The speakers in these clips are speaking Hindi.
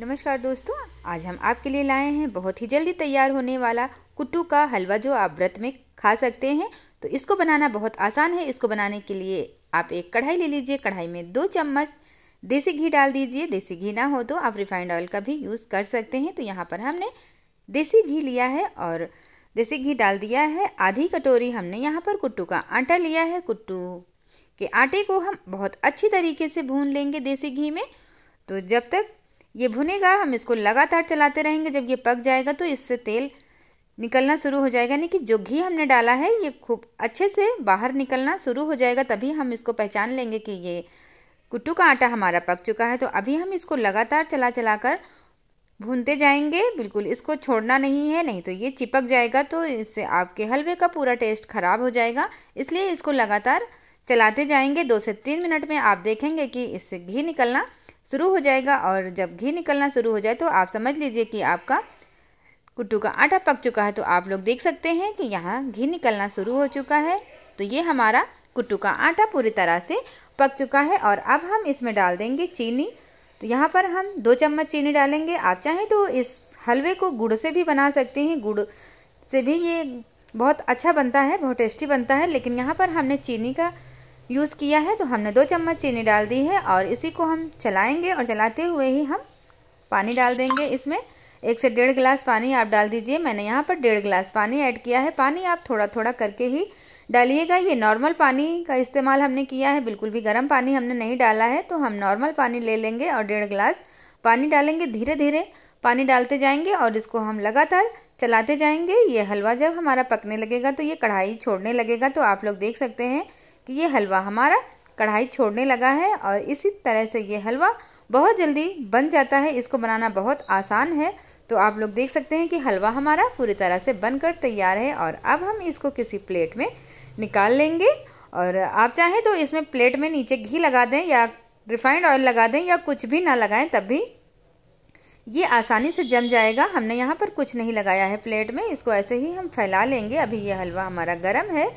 नमस्कार दोस्तों आज हम आपके लिए लाए हैं बहुत ही जल्दी तैयार होने वाला कुट्टू का हलवा जो आप व्रत में खा सकते हैं तो इसको बनाना बहुत आसान है इसको बनाने के लिए आप एक कढ़ाई ले लीजिए कढ़ाई में दो चम्मच देसी घी डाल दीजिए देसी घी ना हो तो आप रिफाइंड ऑयल का भी यूज़ कर सकते हैं तो यहाँ पर हमने देसी घी लिया है और देसी घी डाल दिया है आधी कटोरी हमने यहाँ पर कुट्टू का आटा लिया है कुट्टू के आटे को हम बहुत अच्छी तरीके से भून लेंगे देसी घी में तो जब तक ये भुनेगा हम इसको लगातार चलाते रहेंगे जब ये पक जाएगा तो इससे तेल निकलना शुरू हो जाएगा यानी कि जो घी हमने डाला है ये खूब अच्छे से बाहर निकलना शुरू हो जाएगा तभी हम इसको पहचान लेंगे कि ये कुट्टू का आटा हमारा पक चुका है तो अभी हम इसको लगातार चला चला कर भूनते जाएंगे बिल्कुल इसको छोड़ना नहीं है नहीं तो ये चिपक जाएगा तो इससे आपके हलवे का पूरा टेस्ट ख़राब हो जाएगा इसलिए इसको लगातार चलाते जाएंगे दो से तीन मिनट में आप देखेंगे कि इससे घी निकलना शुरू हो जाएगा और जब घी निकलना शुरू हो जाए तो आप समझ लीजिए कि आपका कुट्टू का आटा पक चुका है तो आप लोग देख सकते हैं कि यहाँ घी निकलना शुरू हो चुका है तो ये हमारा कुट्टू का आटा पूरी तरह से पक चुका है और अब हम इसमें डाल देंगे चीनी तो यहाँ पर हम दो चम्मच चीनी डालेंगे आप चाहें तो इस हलवे को गुड़ से भी बना सकते हैं गुड़ से भी ये बहुत अच्छा बनता है बहुत टेस्टी बनता है लेकिन यहाँ पर हमने चीनी का यूज़ किया है तो हमने दो चम्मच चीनी डाल दी है और इसी को हम चलाएंगे और चलाते हुए ही हम पानी डाल देंगे इसमें एक से डेढ़ गिलास पानी आप डाल दीजिए मैंने यहाँ पर डेढ़ गिलास पानी ऐड किया है पानी आप थोड़ा थोड़ा करके ही डालिएगा ये नॉर्मल पानी का इस्तेमाल हमने किया है बिल्कुल भी गर्म पानी हमने नहीं डाला है तो हम नॉर्मल पानी ले लेंगे और डेढ़ गिलास पानी डालेंगे धीरे धीरे पानी डालते जाएंगे और इसको हम लगातार चलाते जाएंगे ये हलवा जब हमारा पकने लगेगा तो ये कढ़ाई छोड़ने लगेगा तो आप लोग देख सकते हैं कि ये हलवा हमारा कढ़ाई छोड़ने लगा है और इसी तरह से ये हलवा बहुत जल्दी बन जाता है इसको बनाना बहुत आसान है तो आप लोग देख सकते हैं कि हलवा हमारा पूरी तरह से बनकर तैयार है और अब हम इसको किसी प्लेट में निकाल लेंगे और आप चाहें तो इसमें प्लेट में नीचे घी लगा दें या रिफाइंड ऑयल लगा दें या कुछ भी ना लगाएं तब भी ये आसानी से जम जाएगा हमने यहाँ पर कुछ नहीं लगाया है प्लेट में इसको ऐसे ही हम फैला लेंगे अभी ये हलवा हमारा गर्म है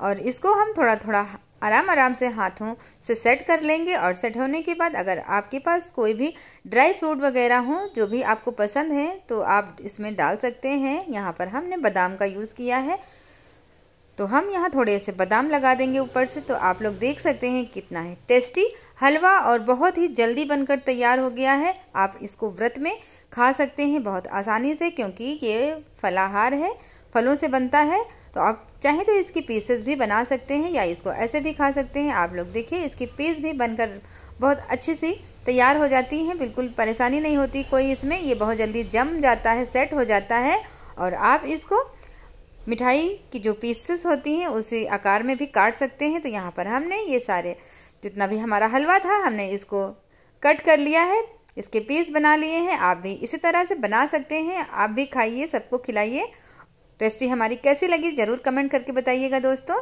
और इसको हम थोड़ा थोड़ा आराम आराम से हाथों से सेट कर लेंगे और सेट होने के बाद अगर आपके पास कोई भी ड्राई फ्रूट वगैरह हो जो भी आपको पसंद है तो आप इसमें डाल सकते हैं यहाँ पर हमने बादाम का यूज़ किया है तो हम यहाँ थोड़े से बादाम लगा देंगे ऊपर से तो आप लोग देख सकते हैं कितना है टेस्टी हलवा और बहुत ही जल्दी बनकर तैयार हो गया है आप इसको व्रत में खा सकते हैं बहुत आसानी से क्योंकि ये फलाहार है फलों से बनता है तो आप चाहे तो इसके पीसेस भी बना सकते हैं या इसको ऐसे भी खा सकते हैं आप लोग देखिए इसकी पीस भी बनकर बहुत अच्छी सी तैयार हो जाती हैं बिल्कुल परेशानी नहीं होती कोई इसमें ये बहुत जल्दी जम जाता है सेट हो जाता है और आप इसको मिठाई की जो पीसेस होती हैं उसी आकार में भी काट सकते हैं तो यहाँ पर हमने ये सारे जितना भी हमारा हलवा था हमने इसको कट कर लिया है इसके पीस बना लिए हैं आप भी इसी तरह से बना सकते हैं आप भी खाइए सबको खिलाइए रेसिपी हमारी कैसी लगी ज़रूर कमेंट करके बताइएगा दोस्तों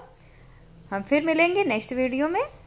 हम फिर मिलेंगे नेक्स्ट वीडियो में